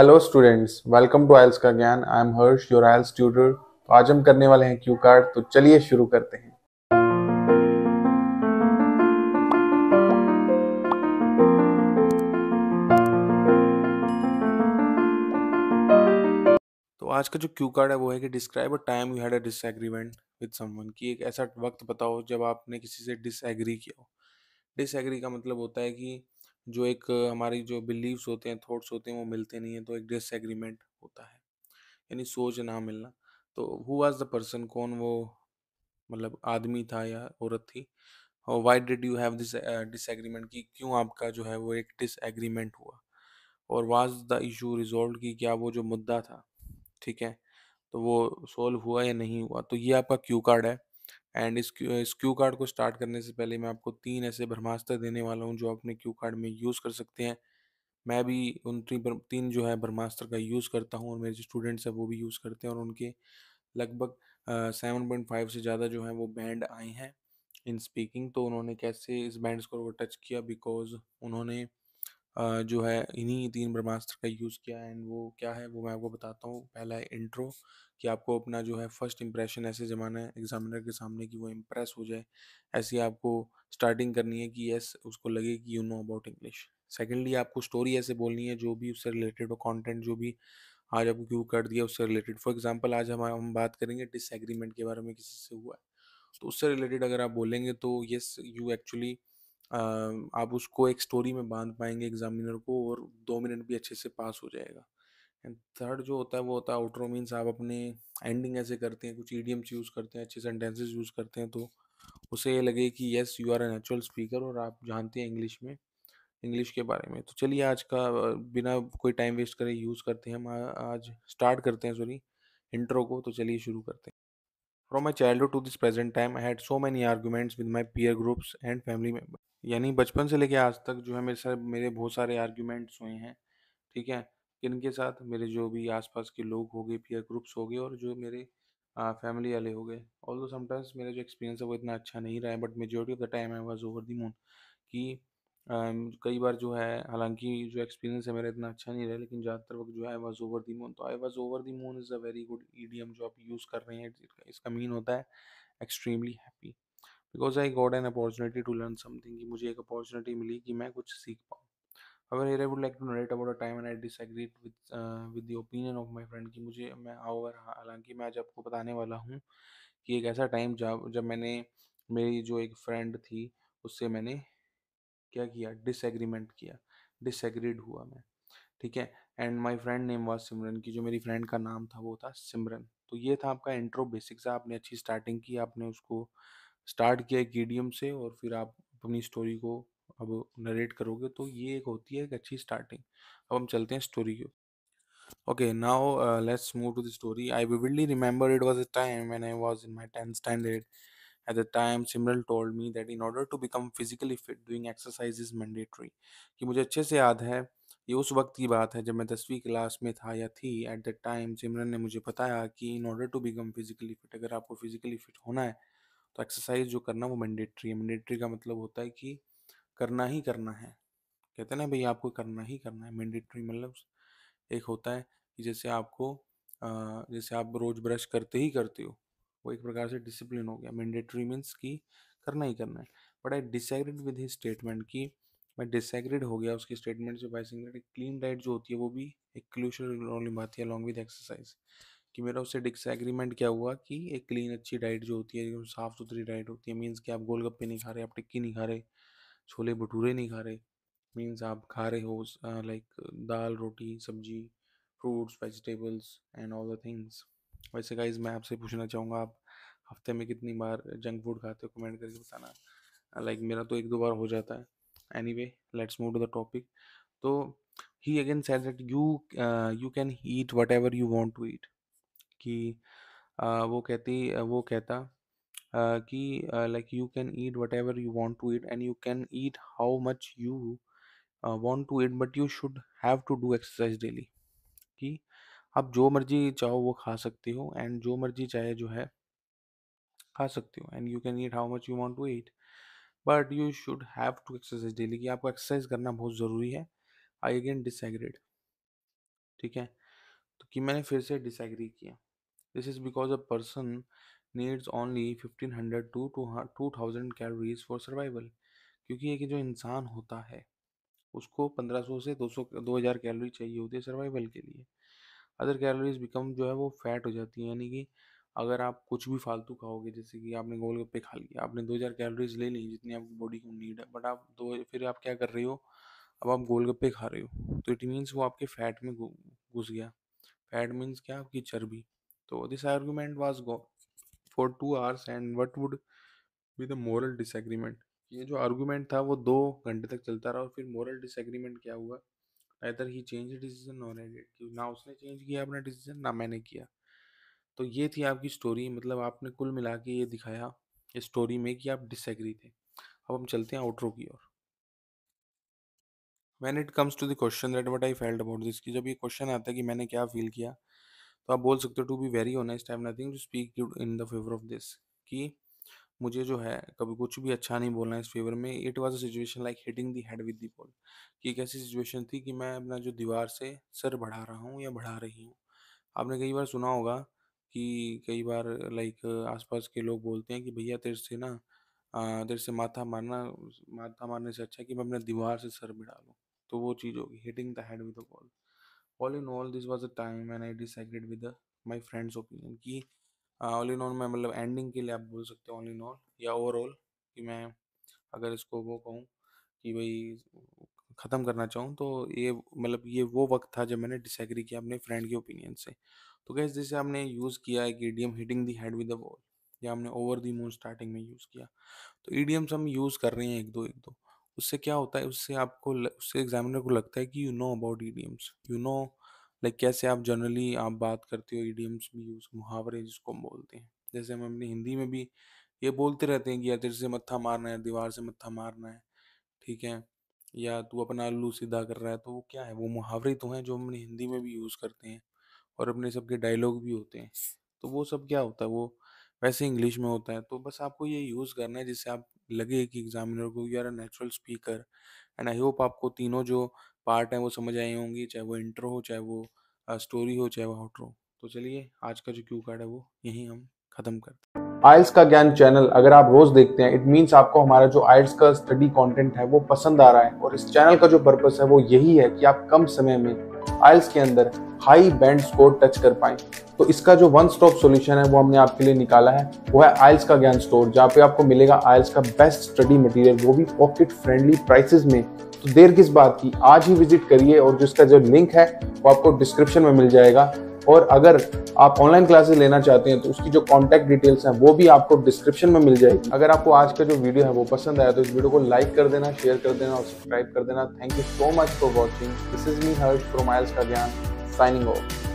Hello students welcome to IELTS का ज्ञान I am Harsh your IELTS tutor तो आज हम करने वाले हैं क्यू कार्ड तो चलिए शुरू करते हैं तो आज का जो क्यू कार्ड है वो है कि describe a time you had a disagreement with someone कि एक ऐसा वक्त बताओ जब आपने किसी से डिसएग्री किया हो डिसएग्री का मतलब होता है कि जो एक हमारी जो बिलीव्स होते हैं थॉट्स होते हैं वो मिलते नहीं हैं तो एक डिसएग्रीमेंट होता है यानी सोच ना मिलना तो हु वाज द पर्सन कौन वो मतलब आदमी था या औरत थी और why did you have this disagreement कि क्यों आपका जो है वो एक डिसएग्रीमेंट हुआ और वाज द इशू रिजोल्व कि क्या वो जो मुद्दा था ठीक है तो वो सोल्व हुआ या नहीं हुआ तो ये आपका क्यू कार्ड है एंड इस क्यू इस क्यू कार्ड को स्टार्ट करने से पहले मैं आपको तीन ऐसे ब्रह्मास्त्र देने वाला हूँ जो अपने क्यू कार्ड में यूज़ कर सकते हैं मैं भी उन तीन जो है ब्रह्मास्त्र का यूज़ करता हूँ और मेरे जो स्टूडेंट्स हैं वो भी यूज़ करते हैं और उनके लगभग सेवन पॉइंट फाइव से ज़्यादा जो है वो बैंड आए हैं इन स्पीकिंग तो उन्होंने कैसे इस बैंड स्कोर को टच किया बिकॉज उन्होंने जो है इन्हीं तीन ब्रह्मास्त्र का यूज़ किया है एंड वो क्या है वो मैं आपको बताता हूँ पहला है इंट्रो कि आपको अपना जो है फर्स्ट इम्प्रेशन ऐसे जमाना है एग्जामिनर के सामने कि वो इम्प्रेस हो जाए ऐसी आपको स्टार्टिंग करनी है कि यस उसको लगे कि you know about English secondly आपको स्टोरी ऐसे बोलनी है जो भी उससे रिलेटेड हो कॉन्टेंट जो भी आज आपको क्यों कर दिया उससे रिलेटेड फॉर एग्जाम्पल आज हम हम बात करेंगे डिसएग्रीमेंट के बारे में किसी से हुआ है तो उससे रिलेटेड अगर आप बोलेंगे तो यस यू एक्चुअली आप उसको एक स्टोरी में बांध पाएंगे एग्जामिनर को और दो मिनट भी अच्छे से पास हो जाएगा एंड थर्ड जो होता है वो होता है आउटरो मीन्स आप अपने एंडिंग ऐसे करते हैं कुछ ईडियम्स यूज़ करते हैं अच्छे सेंटेंसेस यूज़ करते हैं तो उसे ये लगे कि yes you are a natural speaker और आप जानते हैं इंग्लिश में इंग्लिश के बारे में तो चलिए आज का बिना कोई टाइम वेस्ट करें यूज़ करते हैं हम आज स्टार्ट करते हैं सॉरी इंट्रो को तो चलिए शुरू करते हैं from my childhood to this present time I had so many arguments with my peer groups and family member यानी बचपन से लेके आज तक जो है मेरे साथ मेरे बहुत सारे आर्ग्यूमेंट्स हुए हैं, ठीक है? किन के साथ मेरे जो भी आस-पास के लोग हो गए, पीयर ग्रुप्स हो गए और जो मेरे फैमिली वाले हो गए। ऑल दो समटाइम्स मेरा जो एक्सपीरियंस है वो इतना अच्छा नहीं रहा है but majority of the time I was over the moon कि कई बार जो है हालांकि जो एक्सपीरियंस है मेरा इतना अच्छा नहीं रहा लेकिन ज़्यादातर वक़्त जो है I was over the moon. तो I was over the moon तो I was over the moon is a very good idiom जो आप यूज़ कर रहे हैं। इसका मीन होता है extremely happy. Because I got an opportunity to learn something कि मुझे एक अपॉर्चुनिटी मिली कि मैं कुछ सीख पाऊँ अगर here I would like to narrate about a time and I disagreed with with uh, with the opinion of my friend कि मुझे मैं however हाँ, हालांकि मैं आज आपको बताने वाला हूँ कि एक ऐसा टाइम जब जब मैंने मेरी जो एक फ्रेंड थी उससे मैंने क्या किया डिसएग्रीमेंट किया डिसएग्रीड हुआ मैं ठीक है and my friend name was Simran की जो मेरी फ्रेंड का नाम था वो था सिमरन तो ये था आपका इंट्रो बेसिक्स आपने अच्छी स्टार्टिंग की आपने उसको स्टार्ट किया एक ईडियम से और फिर आप अपनी स्टोरी को अब नरेट करोगे तो ये एक होती है एक अच्छी स्टार्टिंग अब हम चलते हैं स्टोरी को okay now let's move to the story I vividly remember it was a time and I was in my tenth standard at the time Simran told me that in order to become physically fit doing exercise is mandatory कि मुझे अच्छे से याद है ये उस वक्त की बात है जब मैं दसवीं क्लास में था या थी एट द टाइम सिमरन ने मुझे बताया कि in order to become physically fit अगर आपको फिजिकली फिट होना है तो एक्सरसाइज जो करना वो मैंडेटरी है मैंडेटरी का मतलब होता है कि करना ही करना है कहते हैं ना भाई आपको करना ही करना है मैंडेटरी मतलब एक होता है कि जैसे आपको जैसे आप रोज़ ब्रश करते ही करते हो वो एक प्रकार से डिसिप्लिन हो गया मैंडेटरी मीन्स कि करना ही करना है but I disagreed with his statement कि मैं डिसएग्रीड हो गया उसकी स्टेटमेंट से बाई सिंगर क्लीन डाइट जो होती है वो भी एक क्लूशल रोल निभाती है अलॉन्ग विद एक्सरसाइज कि मेरा उससे डिसएग्रीमेंट क्या हुआ कि एक क्लीन अच्छी डाइट जो होती है एकदम साफ़ सुथरी डाइट होती है मीन्स कि आप गोलगप्पे नहीं खा रहे आप टिक्की नहीं खा रहे छोले भटूरे नहीं खा रहे मीन्स आप खा रहे हो like dal roti sabzi fruits vegetables and all the things वैसे गाइज मैं आपसे पूछना चाहूँगा आप हफ्ते में कितनी बार जंक फूड खाते हो कमेंट करके बताना लाइक like, मेरा तो एक दो बार हो जाता है anyway let's move to the topic तो ही again set that you you can eat whatever you want to eat कि वो कहती वो कहता कि like you can eat whatever you want to eat and you can eat how much you want to eat but you should have to do exercise daily कि आप जो मर्जी चाहो वो खा सकते हो एंड जो मर्जी चाहे जो है खा सकते हो and you can eat how much you want to eat but you should have to exercise daily कि आपको एक्सरसाइज करना बहुत ज़रूरी है आई अगेन डिसग्रेड ठीक है तो कि मैंने फिर से डिसग्री किया This is because a person needs only 1500 to 2000 calories for survival क्योंकि एक जो इंसान होता है उसको 1500 से 200 2000 कैलोरी चाहिए होती है सर्वाइवल के लिए अदर कैलोरीज बिकम जो है वो फैट हो जाती है यानी कि अगर आप कुछ भी फालतू खाओगे जैसे कि आपने गोलगप्पे खा लिए आपने 2000 कैलोरीज ले ली जितनी आपकी बॉडी को नीड है बट आप दो फिर आप क्या कर रहे हो अब आप गोलगप्पे खा रहे हो तो इट मीन्स वो आपके फैट में घुस गया फैट मीन्स क्या आपकी चर्बी तो this argument was go for two hours and what would be the moral disagreement? ये जो आर्गूमेंट था वो दो घंटे तक चलता रहा और फिर मोरल डिसएग्रीमेंट क्या हुआ either he change decision not ना उसने चेंज किया अपना डिसीजन ना मैंने किया तो ये थी आपकी स्टोरी मतलब आपने कुल मिला के ये दिखाया इस स्टोरी में कि आप डिसएग्री थे अब हम चलते हैं आउटरो की ओर when it comes to the question that what I felt about this की जब ये क्वेश्चन आता है कि मैंने क्या फील किया तो आप बोल सकते हो to be very honest I have nothing to speak in the favour of this कि मुझे जो है कभी कुछ भी अच्छा नहीं बोलना इस फेवर में it was a situation like hitting the head with the ball कि एक ऐसी सिचुएशन थी कि मैं अपना जो दीवार से सर बढ़ा रहा हूँ या बढ़ा रही हूँ आपने कई बार सुना होगा कि कई बार लाइक आसपास के लोग बोलते हैं कि भैया तेरे से ना तेरे से माथा मारना माथा मारने से अच्छा है कि मैं अपने दीवार से सर बढ़ा लूँ तो वो चीज़ होगी hitting the head with the ball all in all this was a time and I disagreed with my friends opinion कि ऑल इन ऑल मैं मतलब एंडिंग के लिए आप बोल सकते हो ऑल इन ऑल या ओवरऑल कि मैं अगर इसको वो कहूँ कि भाई ख़त्म करना चाहूँ तो ये मतलब ये वो वक्त था जब मैंने डिसएग्री किया अपने फ्रेंड के ओपिनियन से तो कैसे जैसे आपने यूज़ किया है कि idiom hitting the head with the wall या हमने ओवर दी मून स्टार्टिंग में यूज़ किया तो ईडीएम्स हम यूज़ कर रहे हैं एक दो एक दो उससे क्या होता है उससे आपको उससे एग्जामिनर को लगता है कि you know about idioms you know like कैसे आप जनरली आप बात करते हो ईडियम्स भी यूज मुहावरे जिसको हम बोलते हैं जैसे हम अपनी हिंदी में भी ये बोलते रहते हैं कि यार से मत्था मारना है दीवार से मत्था मारना है ठीक है या तू अपना आलू सीधा कर रहा है तो वो क्या है वो मुहावरे तो हैं जो हम अपनी हिंदी में भी यूज़ करते हैं और अपने सबके डायलॉग भी होते हैं तो वो सब क्या होता है वो वैसे इंग्लिश में होता है तो बस आपको ये यूज़ करना है जिससे आप लगे कि एग्जामिनर को you are a natural speaker and I hope आपको तीनों जो पार्ट हैं वो समझ आए होंगे चाहे वो इंट्रो हो चाहे वो स्टोरी हो चाहे वो हो तो चलिए आज का जो क्यू कार्ड है वो यहीं हम ख़त्म करते हैं आयल्स का ज्ञान चैनल अगर आप रोज देखते हैं इट मीन्स आपको हमारा जो आयल्स का स्टडी कंटेंट है वो पसंद आ रहा है और इस चैनल का जो पर्पस है वो यही है कि आप कम समय में आयल्स के अंदर हाई बैंड स्कोर टच कर पाए तो इसका जो वन स्टॉप सॉल्यूशन है वो हमने आपके लिए निकाला है वो है आयल्स का ज्ञान स्टोर जहाँ पे आपको मिलेगा आयल्स का बेस्ट स्टडी मटेरियल वो भी पॉकेट फ्रेंडली प्राइसेस में तो देर किस बात की आज ही विजिट करिए और जिसका जो लिंक है वो आपको डिस्क्रिप्शन में मिल जाएगा और अगर आप ऑनलाइन क्लासेस लेना चाहते हैं तो उसकी जो कॉन्टैक्ट डिटेल्स हैं वो भी आपको डिस्क्रिप्शन में मिल जाएगी अगर आपको आज का जो वीडियो है वो पसंद आया तो इस वीडियो को लाइक कर देना शेयर कर देना और सब्सक्राइब कर देना thank you so much for watching this is me Harsh from IELTS का ज्ञान signing off.